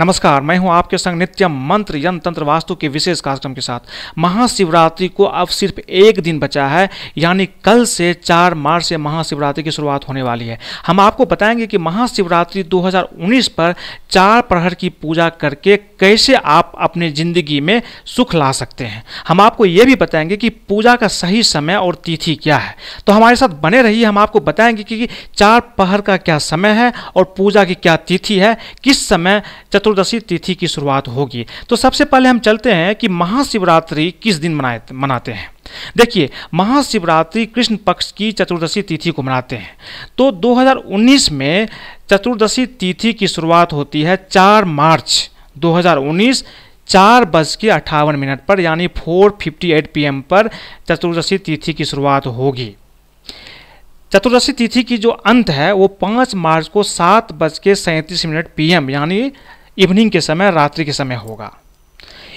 नमस्कार मैं हूं आपके संग नित्य मंत्र यंत्र तंत्र वास्तु के विशेष कार्यक्रम के साथ महाशिवरात्रि को अब सिर्फ एक दिन बचा है यानी कल से 4 मार्च से महाशिवरात्रि की शुरुआत होने वाली है हम आपको बताएंगे कि महाशिवरात्रि 2019 पर चार प्रहर की पूजा करके कैसे आप अपने ज़िंदगी में सुख ला सकते हैं हम आपको ये भी बताएंगे कि पूजा का सही समय और तिथि क्या है तो हमारे साथ बने रहिए हम आपको बताएंगे कि चार प्रहर का क्या समय है और पूजा की क्या तिथि है किस समय चतुर्थ चतुर्दशी तिथि की शुरुआत होगी तो सबसे पहले हम चलते हैं कि महाशिवरात्रि किस दिन मनाए मनाते हैं देखिए महाशिवरात्रि कृष्ण पक्ष की चतुर्दशी तिथि को मनाते हैं तो 2019 में चतुर्दशी तिथि की शुरुआत होती है 4 मार्च 2019 हज़ार बज के अट्ठावन मिनट पर यानी 4:58 पीएम पर चतुर्दशी तिथि की शुरुआत होगी चतुर्दशी तिथि की जो अंत है वो 5 मार्च को सात बज के सैंतीस मिनट पीएम यानी इवनिंग के समय रात्रि के समय होगा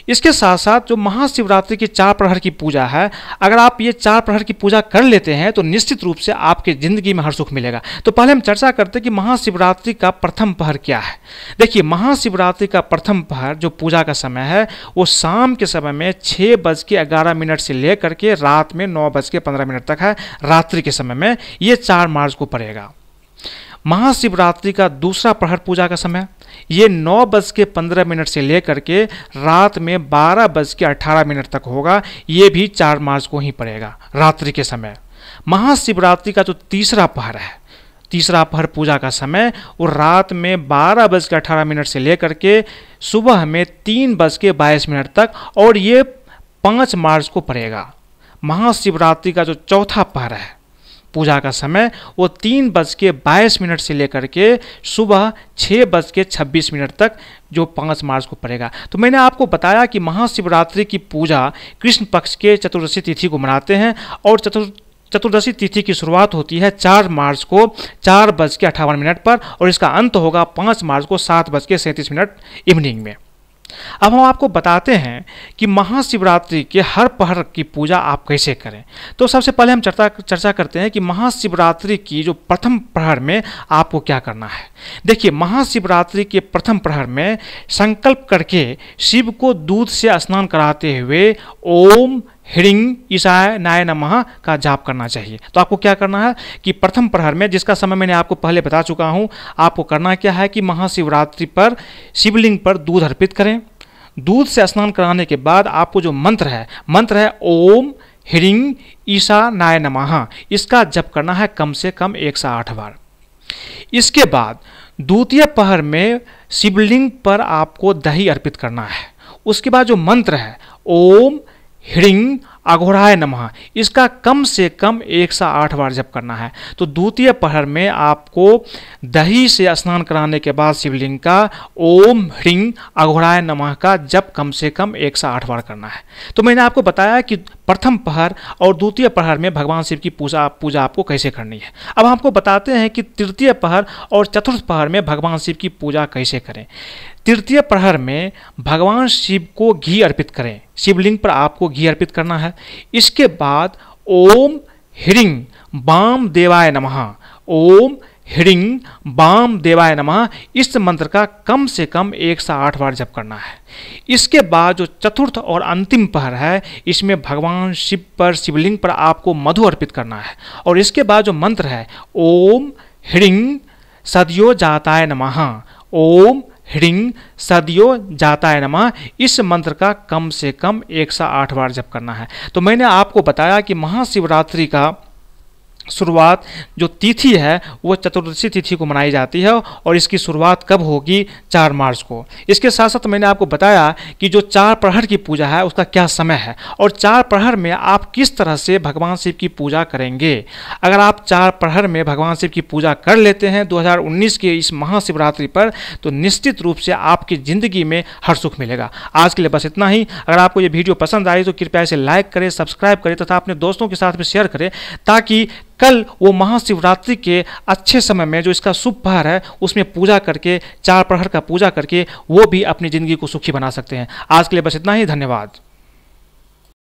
इसके साथ साथ जो महाशिवरात्रि की चार प्रहर की पूजा है अगर आप ये चार प्रहर की पूजा कर लेते हैं तो निश्चित रूप से आपके ज़िंदगी में हर सुख मिलेगा तो पहले हम चर्चा करते हैं कि महाशिवरात्रि का प्रथम पहर क्या है देखिए महाशिवरात्रि का प्रथम पहर जो पूजा का समय है वो शाम के समय में छः बज के ग्यारह मिनट से लेकर के रात में नौ बज के पंद्रह मिनट तक है रात्रि के समय में ये चार मार्च को पड़ेगा महाशिवरात्रि का दूसरा प्रहर पूजा का समय ये नौ बज के पंद्रह मिनट से लेकर के रात में बारह बज के अठारह मिनट तक होगा ये भी चार मार्च को ही पड़ेगा रात्रि के समय महाशिवरात्रि का जो तीसरा पहर है तीसरा पहर पूजा का समय वो रात में बारह बज के अठारह मिनट से लेकर के सुबह में तीन बज के बाईस मिनट तक और ये पाँच मार्च को पड़ेगा महाशिवरात्रि का जो चौथा पहर है पूजा का समय वो तीन बज के बाईस मिनट से लेकर के सुबह छः बज के छब्बीस मिनट तक जो पाँच मार्च को पड़ेगा तो मैंने आपको बताया कि महाशिवरात्रि की पूजा कृष्ण पक्ष के चतुर्दशी तिथि को मनाते हैं और चतुर् चतुर्दशी तिथि की शुरुआत होती है चार मार्च को चार बज के अट्ठावन मिनट पर और इसका अंत होगा पाँच मार्च को सात बज के सैंतीस मिनट इवनिंग में अब हम आपको बताते हैं कि महाशिवरात्रि के हर पहर की पूजा आप कैसे करें तो सबसे पहले हम चर्चा चर्चा करते हैं कि महाशिवरात्रि की जो प्रथम प्रहर में आपको क्या करना है देखिए महाशिवरात्रि के प्रथम प्रहर में संकल्प करके शिव को दूध से स्नान कराते हुए ओम हिडिंग ईशाय नाय नमः का जाप करना चाहिए तो आपको क्या करना है कि प्रथम प्रहर में जिसका समय मैंने आपको पहले बता चुका हूँ आपको करना क्या है कि महाशिवरात्रि पर शिवलिंग पर दूध अर्पित करें दूध से स्नान कराने के बाद आपको जो मंत्र है मंत्र है ओम हिरिंग ईशा नाय नमः इसका जप करना है कम से कम एक सा आठ बार इसके बाद द्वितीय पहर में शिवलिंग पर आपको दही अर्पित करना है उसके बाद जो मंत्र है ओम हिड़िंग अघोराय नमः इसका कम से कम एक सा आठ बार जप करना है तो द्वितीय पहर में आपको दही से स्नान कराने के बाद शिवलिंग का ओम ह्रिंग अघोराय नमः का जप कम से कम एक सा आठ बार करना है तो मैंने आपको बताया कि प्रथम प्रहार और द्वितीय प्रहार में भगवान शिव की पूजा पूजा आपको कैसे करनी है अब आपको बताते हैं कि तृतीय प्रहार और चतुर्थ प्रहार में भगवान शिव की पूजा कैसे करें तृतीय प्रहर में भगवान शिव को घी अर्पित करें शिवलिंग पर आपको घी अर्पित करना है इसके बाद ओम ह्रिंग वाम देवाय नमः ओम हिडिंग बाम देवाय नमः इस मंत्र का कम से कम एक सौ आठ बार जप करना है इसके बाद जो चतुर्थ और अंतिम पहर है इसमें भगवान शिव पर शिवलिंग पर आपको मधु अर्पित करना है और इसके बाद जो मंत्र है ओम हिडिंग सदियो जाताय नमः ओम ह्रिंग सदियो जाताय नमः नमा इस मंत्र का कम से कम एक सौ आठ बार जप करना है तो मैंने आपको बताया कि महाशिवरात्रि का शुरुआत जो तिथि है वो चतुर्दशी तिथि को मनाई जाती है और इसकी शुरुआत कब होगी चार मार्च को इसके साथ साथ मैंने आपको बताया कि जो चार प्रहर की पूजा है उसका क्या समय है और चार प्रहर में आप किस तरह से भगवान शिव की पूजा करेंगे अगर आप चार प्रहर में भगवान शिव की पूजा कर लेते हैं 2019 के इस महाशिवरात्रि पर तो निश्चित रूप से आपकी ज़िंदगी में हर सुख मिलेगा आज के लिए बस इतना ही अगर आपको ये वीडियो पसंद आई तो कृपया इसे लाइक करें सब्सक्राइब करें तथा अपने दोस्तों के साथ भी शेयर करें ताकि कल वो महाशिवरात्रि के अच्छे समय में जो इसका शुभ भार है उसमें पूजा करके चार प्रहर का पूजा करके वो भी अपनी ज़िंदगी को सुखी बना सकते हैं आज के लिए बस इतना ही धन्यवाद